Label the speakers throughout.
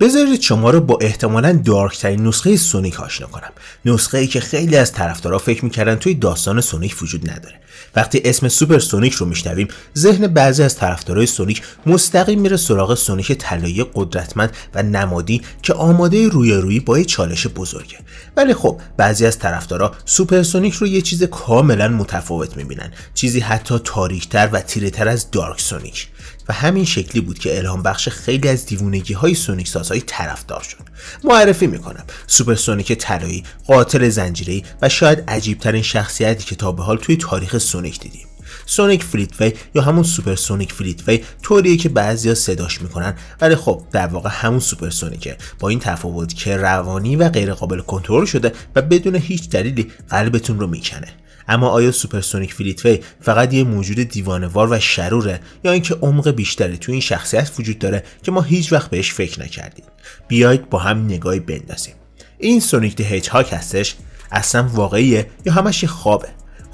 Speaker 1: بذارید شما رو با احتمالا دارکترین نسخه سونیک آشنا کنم نسخه ای که خیلی از طرفدارا فکر میکردن توی داستان سونیک وجود نداره وقتی اسم سوپر سونیک رو میشنویم ذهن بعضی از طرفدارای سونیک مستقیم میره سراغ سونیک طلایی قدرتمند و نمادی که آماده رویارویی با یه چالش بزرگه ولی خب بعضی از طرفدارا سوپر سونیک رو یه چیز کاملا متفاوت میبینن چیزی حتی تاریکتر و تیرهتر از دارک سونیک و همین شکلی بود که الهام بخش خیلی از دیوونگی های سونیک سازهای طرفدار شد معرفی میکنم سوپر سونیک طلایی قاتل زنجیری و شاید عجیبترین شخصیتی که تا به حال توی تاریخ سونیک دیدیم سونیک فلیتوی یا همون سوپر سونیک فلیتوی طوریه که بعضیا صداش میکنن ولی خب در واقع همون سوپر سونیکه با این تفاوت که روانی و غیرقابل کنترل شده و بدون هیچ دلیلی قلبتون رو میکنه اما آیا سوپرسونیک فلیتوی فقط یه موجود دیوانوار و شروره یا اینکه عمق بیشتری تو این شخصیت وجود داره که ما هیچ وقت بهش فکر نکردیم بیایید با هم نگاهی بندازیم این سونیک دی هاک هستش اصلا واقعیه یا همش یه خوابه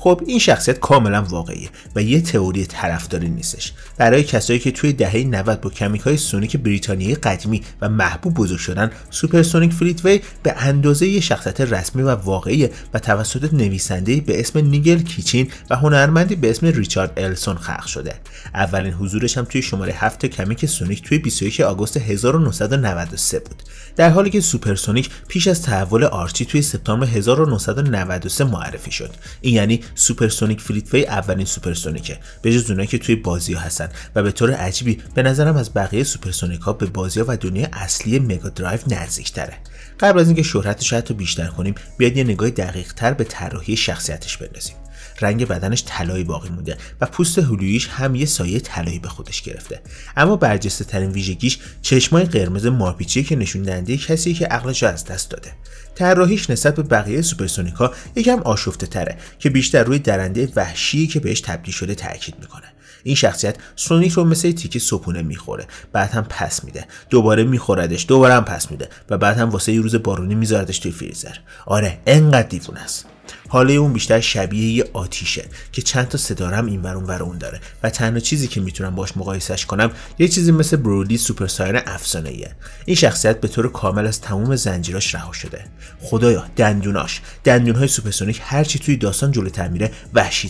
Speaker 1: خب این شخصیت کاملا واقعیه و یه تئوری طرفداری نیستش برای کسایی که توی دهه 90 با کمیک های سونیک بریتانیایی قدیمی و محبوب بزرگ شدن سوپر سونیک وی به اندازه یه شخصیت رسمی و واقعی و توسط نویسنده به اسم نیگل کیچین و هنرمندی به اسم ریچارد السون خلق شده اولین حضورش هم توی شماره 7 کمیک سونیک توی 21 آگوست 1993 بود در حالی که سونیک پیش از تحول آرچی توی سپتامبر 1993 معرفی شد این یعنی سوپرسونیک فریتوی اولین سوپرسونیکه به جز اونایی که توی بازی ها هستن و به طور عجیبی به نظرم از بقیه سوپرسونیک ها به بازی و دنیای اصلی مگا درایو نزدیکتره قبل از اینکه شهرتش رو حتی بیشتر کنیم بیاید یه نگاه دقیق تر به طراحی شخصیتش بندازیم رنگ بدنش طلایی باقی مونده و پوست هلوییش هم یه سایه طلایی به خودش گرفته اما برجسته ترین ویژگیش چشمای قرمز مارپیچی که نشون دهنده کسی که عقلش از دست داده طراحیش نسبت به بقیه سوپرسونیکا یکم آشفته تره که بیشتر روی درنده وحشی که بهش تبدیل شده تاکید میکنه این شخصیت سونیک رو مثل تیکه سپونه میخوره بعد هم پس میده دوباره میخوردش دوباره هم پس میده و بعد هم واسه یه روز بارونی میذاردش توی فریزر آره انقدر دیوونه است حاله اون بیشتر شبیه یه آتیشه که چند تا ستارم این ورون بر اون داره و تنها چیزی که میتونم باش مقایسش کنم یه چیزی مثل برودی سوپر افسانه ایه این شخصیت به طور کامل از تمام زنجیراش رها شده خدایا دندوناش دندونهای سوپرسونیک هرچی توی داستان جلوتر میره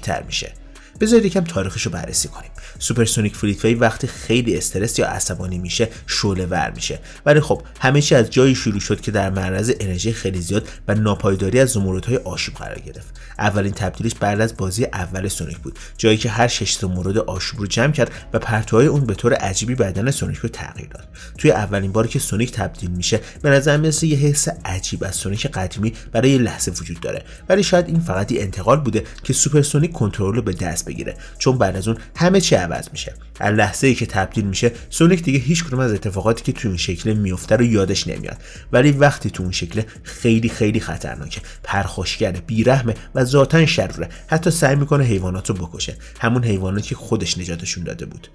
Speaker 1: تر میشه بذارید یکم تاریخش رو بررسی کنیم سوپرسونیک وی وقتی خیلی استرس یا عصبانی میشه شعله ور میشه ولی خب همه چی از جایی شروع شد که در معرض انرژی خیلی زیاد و ناپایداری از زمردهای آشوب قرار گرفت اولین تبدیلش بعد از بازی اول سونیک بود جایی که هر شش مورد آشوب رو جمع کرد و پرتوهای اون به طور عجیبی بدن سونیک رو تغییر داد توی اولین باری که سونیک تبدیل میشه به نظر مثل یه حس عجیب از سونیک قدیمی برای لحظه وجود داره ولی شاید این فقط یه انتقال بوده که سوپرسونیک کنترل رو به دست بگیره چون بعد از اون همه چی عوض میشه از لحظه ای که تبدیل میشه سونیک دیگه هیچ کدوم از اتفاقاتی که تو این شکل میفته رو یادش نمیاد ولی وقتی تو اون شکل خیلی خیلی خطرناکه پرخوشگر بیرحمه و ذاتا شروره حتی سعی میکنه حیوانات رو بکشه همون حیواناتی که خودش نجاتشون داده بود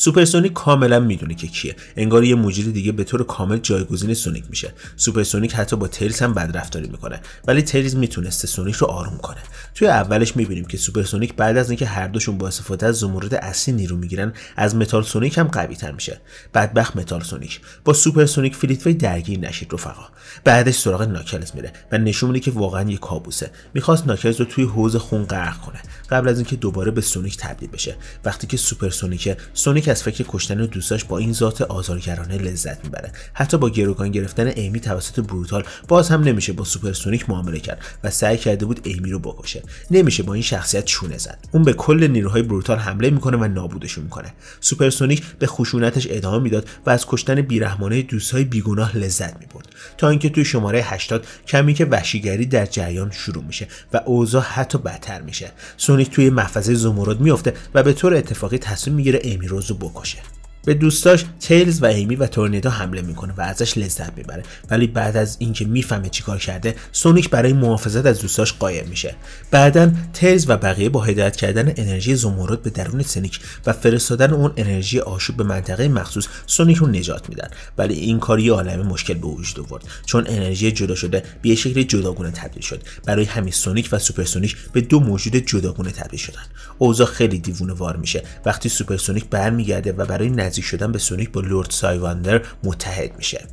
Speaker 1: سوپرسونیک کاملا میدونه که کیه انگار یه موجود دیگه به طور کامل جایگزین سونیک میشه سوپرسونیک حتی با تریز هم بدرفتاری میکنه ولی تریز میتونسته سونیک رو آروم کنه توی اولش میبینیم که سوپرسونیک بعد از اینکه هر دوشون با استفاده از زمرد اصلی نیرو میگیرن از متال سونیک هم قوی تر میشه بدبخت متال سونیک با سوپرسونیک فلیتوی درگیر نشید رفقا بعدش سراغ ناکلز میره و نشون میده که واقعا یه کابوسه میخواست ناکلز رو توی حوز خون غرق کنه قبل از اینکه دوباره به سونیک تبدیل بشه وقتی که سوپرسونیک سونیک که فکر کشتن دوستاش با این ذات آزارگرانه لذت میبره حتی با گروگان گرفتن ایمی توسط بروتال باز هم نمیشه با سوپرسونیک معامله کرد و سعی کرده بود ایمی رو بکشه نمیشه با این شخصیت چونه زد اون به کل نیروهای بروتال حمله میکنه و نابودشون میکنه سوپرسونیک به خشونتش ادامه میداد و از کشتن بیرحمانه دوستهای بیگناه لذت میبرد تا اینکه توی شماره 80 کمی که وحشیگری در جریان شروع میشه و اوضاع حتی بدتر میشه سونیک توی محفظه زمرد میافته و به طور اتفاقی تصمیم میگیره ایمی 我过去。به دوستاش تیلز و ایمی و تورنیدا حمله میکنه و ازش لذت میبره ولی بعد از اینکه میفهمه چیکار کرده سونیک برای محافظت از دوستاش قایم میشه بعدا تیلز و بقیه با هدایت کردن انرژی زمرد به درون سونیک و فرستادن اون انرژی آشوب به منطقه مخصوص سونیک رو نجات میدن ولی این کار یه عالم مشکل به وجود آورد چون انرژی جدا شده به شکل جداگونه تبدیل شد برای همین سونیک و سوپرسونیک به دو موجود جداگونه تبدیل شدن اوضاع خیلی دیوونه وار میشه وقتی سوپرسونیک برمیگرده و برای شدن به سونیک با لورد سایواندر متحد میشه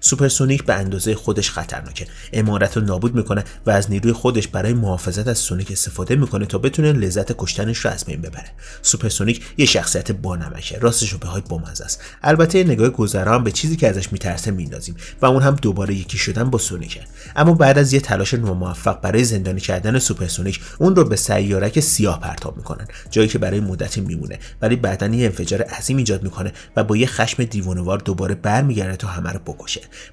Speaker 1: سوپرسونیک به اندازه خودش خطرناکه امارت رو نابود میکنه و از نیروی خودش برای محافظت از سونیک استفاده میکنه تا بتونه لذت کشتنش رو از بین ببره سوپرسونیک یه شخصیت بانمکه راستش رو به های بامزه است البته نگاه گذرا هم به چیزی که ازش میترسه میندازیم و اون هم دوباره یکی شدن با سونیکه اما بعد از یه تلاش ناموفق برای زندانی کردن سوپرسونیک اون رو به سیارک سیاه پرتاب میکنن جایی که برای مدتی میمونه ولی بعدا یه انفجار عظیم ایجاد میکنه و با یه خشم دیوانوار دوباره برمیگرده تا همه رو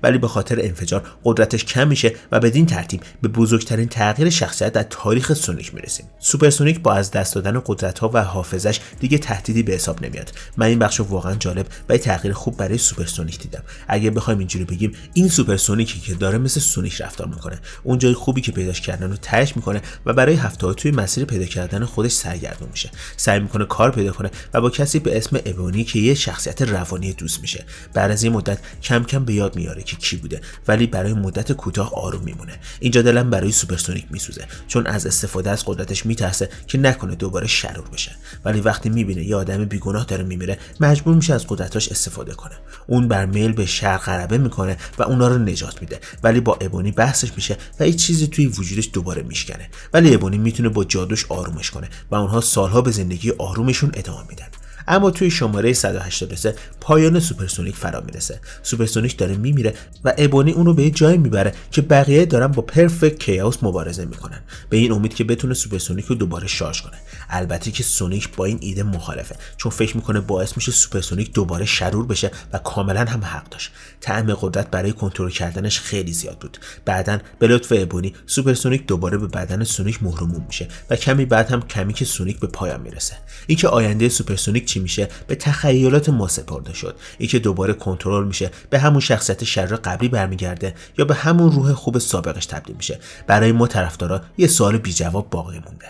Speaker 1: ولی به خاطر انفجار قدرتش کم میشه و بدین ترتیب به بزرگترین تغییر شخصیت در تاریخ سونیک میرسیم سوپرسونیک با از دست دادن قدرت ها و حافظش دیگه تهدیدی به حساب نمیاد من این بخش واقعا جالب و تغییر خوب برای سوپرسونیک دیدم اگه بخوایم اینجوری بگیم این سوپرسونیکی که داره مثل سونیک رفتار میکنه اون جای خوبی که پیداش کردن رو تهش میکنه و برای هفته توی مسیر پیدا کردن خودش سرگردون میشه سعی میکنه کار پیدا کنه و با کسی به اسم ابونی که یه شخصیت روانی دوست میشه بعد از این مدت کم کم به میاره که کی بوده ولی برای مدت کوتاه آروم میمونه اینجا دلم برای سوپرسونیک میسوزه چون از استفاده از قدرتش میترسه که نکنه دوباره شرور بشه ولی وقتی میبینه یه آدم بیگناه داره میمیره مجبور میشه از قدرتش استفاده کنه اون بر میل به شر غربه میکنه و اونا رو نجات میده ولی با ابونی بحثش میشه و یه چیزی توی وجودش دوباره میشکنه ولی ابونی میتونه با جادوش آرومش کنه و اونها سالها به زندگی آرومشون ادامه میدن اما توی شماره 183 پایان سوپرسونیک فرا میرسه سوپرسونیک داره میمیره و ابونی اون رو به یه جایی میبره که بقیه دارن با پرفکت کیاوس مبارزه میکنن به این امید که بتونه سوپرسونیک رو دوباره شارژ کنه البته که سونیک با این ایده مخالفه چون فکر میکنه باعث میشه سوپرسونیک دوباره شرور بشه و کاملا هم حق داشت تعم قدرت برای کنترل کردنش خیلی زیاد بود بعدا به لطف ابونی سوپرسونیک دوباره به بدن سونیک مهرمون میشه و کمی بعد هم کمی که سونیک به پایان میرسه اینکه آینده سوپرسونیک میشه به تخیلات ما سپرده شد این که دوباره کنترل میشه به همون شخصیت شر قبلی برمیگرده یا به همون روح خوب سابقش تبدیل میشه برای ما طرفدارا یه سوال بی جواب باقی مونده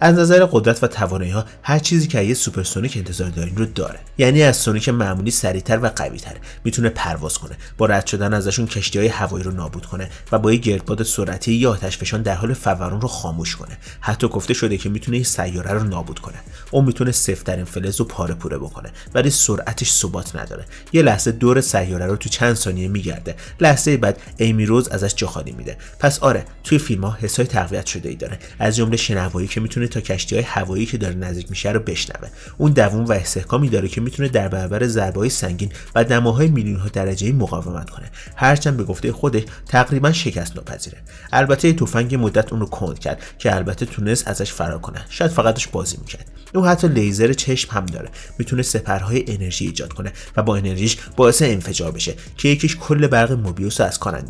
Speaker 1: از نظر قدرت و توانایی ها هر چیزی که یه سوپرسونیک انتظار دارین رو داره یعنی از سونیک معمولی سریعتر و قویتر میتونه پرواز کنه با رد شدن ازشون کشتی های هوایی رو نابود کنه و با یه گردباد سرعتی یا فشان در حال فوران رو خاموش کنه حتی گفته شده که میتونه این سیاره رو نابود کنه اون میتونه سفتترین فلز رو پاره پوره بکنه ولی سرعتش ثبات نداره یه لحظه دور سیاره رو تو چند ثانیه میگرده لحظه بعد ایمیروز ازش جا میده پس آره توی فیلم ها حسای تقویت شده ای داره از جمله شنوایی که میتونه تا کشتی های هوایی که داره نزدیک میشه رو بشنوه اون دووم و استحکامی داره که میتونه در برابر ضربه های سنگین و دماهای میلیون ها درجه مقاومت کنه هرچند به گفته خودش تقریبا شکست ناپذیره البته تفنگ مدت اون رو کند کرد که البته تونست ازش فرار کنه شاید فقطش بازی میکرد او حتی لیزر چشم هم داره میتونه سپرهای انرژی ایجاد کنه و با انرژیش باعث انفجار بشه که یکیش کل برق موبیوس از کار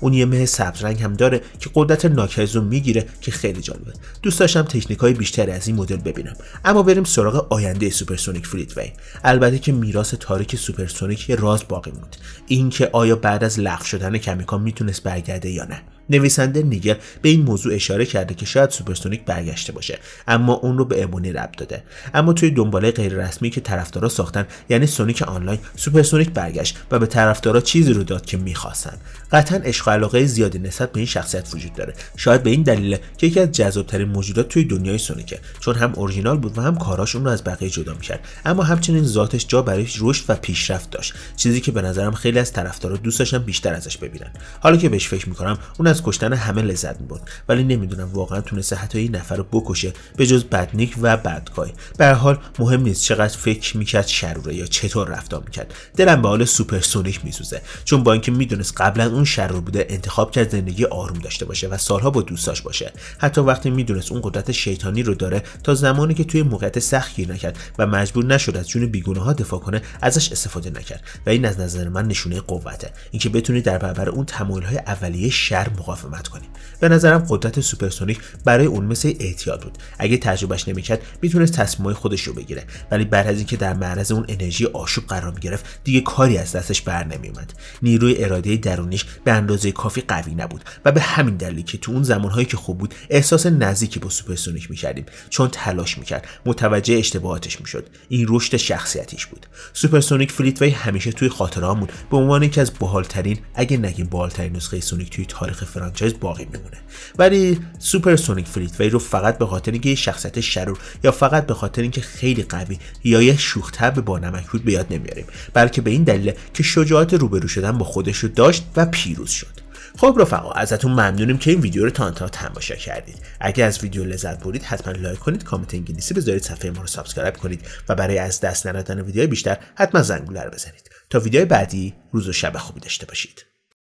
Speaker 1: اون یه مه سبز رنگ هم داره که قدرت ناکرزو میگیره که خیلی جالبه دوست داشتم تکنیک های بیشتری از این مدل ببینم اما بریم سراغ آینده سوپرسونیک فلیت وی البته که میراث تاریک سوپرسونیک یه راز باقی موند اینکه آیا بعد از لغو شدن کمیکان میتونست برگرده یا نه نویسنده نیگل به این موضوع اشاره کرده که شاید سوپرسونیک برگشته باشه اما اون رو به ابونی ربط داده اما توی دنباله غیررسمی رسمی که طرفدارا ساختن یعنی سونیک آنلاین سوپرسونیک برگشت و به طرفدارا چیزی رو داد که میخواستن قطعا عشق علاقه زیادی نسبت به این شخصیت وجود داره شاید به این دلیل که یکی از جذابترین موجودات توی دنیای سونیکه چون هم اورجینال بود و هم کاراش اون رو از بقیه جدا میکرد اما همچنین ذاتش جا برای رشد و پیشرفت داشت چیزی که به نظرم خیلی از طرفدارا دوست داشتن بیشتر ازش ببینن حالا که بهش فکر میکنم اون از کشتن همه لذت میبرد ولی نمیدونم واقعا تونسته حتی این نفر رو بکشه به جز بدنیک و بدکای به حال مهم نیست چقدر فکر میکرد شروره یا چطور رفتار میکرد دلم به حال سوپرسونیک میسوزه چون با اینکه میدونست قبلا اون شرور بوده انتخاب کرد زندگی آروم داشته باشه و سالها با دوستاش باشه حتی وقتی میدونست اون قدرت شیطانی رو داره تا زمانی که توی موقعیت سخت گیر نکرد و مجبور نشد از جون ها دفاع کنه ازش استفاده نکرد و این از نظر من نشونه قوته اینکه بتونی در برابر اون تمایلهای اولیه شر مقاومت کنیم به نظرم قدرت سوپرسونیک برای اون مثل اعتیاد بود اگه تجربهش نمیکرد میتونست تصمیمهای خودش رو بگیره ولی بعد از اینکه در معرض اون انرژی آشوب قرار میگرفت دیگه کاری از دستش بر نمیومد نیروی اراده درونیش به اندازه کافی قوی نبود و به همین دلیل که تو اون زمانهایی که خوب بود احساس نزدیکی با سوپرسونیک میکردیم چون تلاش میکرد متوجه اشتباهاتش میشد این رشد شخصیتیش بود سوپرسونیک فلیتوی همیشه توی خاطرهامون به عنوان یکی از بحالترین اگه نگیم بالترین نسخه سونیک توی تاریخ فرانچایز باقی میمونه ولی سوپر سونیک فریت وی رو فقط به خاطر اینکه یه شخصیت شرور یا فقط به خاطر اینکه خیلی قوی یا یه به با نمک بود به یاد نمیاریم بلکه به این دلیل که شجاعت روبرو شدن با خودش رو داشت و پیروز شد خب رفقا ازتون ممنونیم که این ویدیو رو تا انتها تماشا کردید اگر از ویدیو لذت برید حتما لایک کنید کامنت انگلیسی بذارید صفحه ما رو سابسکرایب کنید و برای از دست ندادن ویدیوهای بیشتر حتما زنگوله رو بزنید تا ویدیوهای بعدی روز و شب خوبی داشته باشید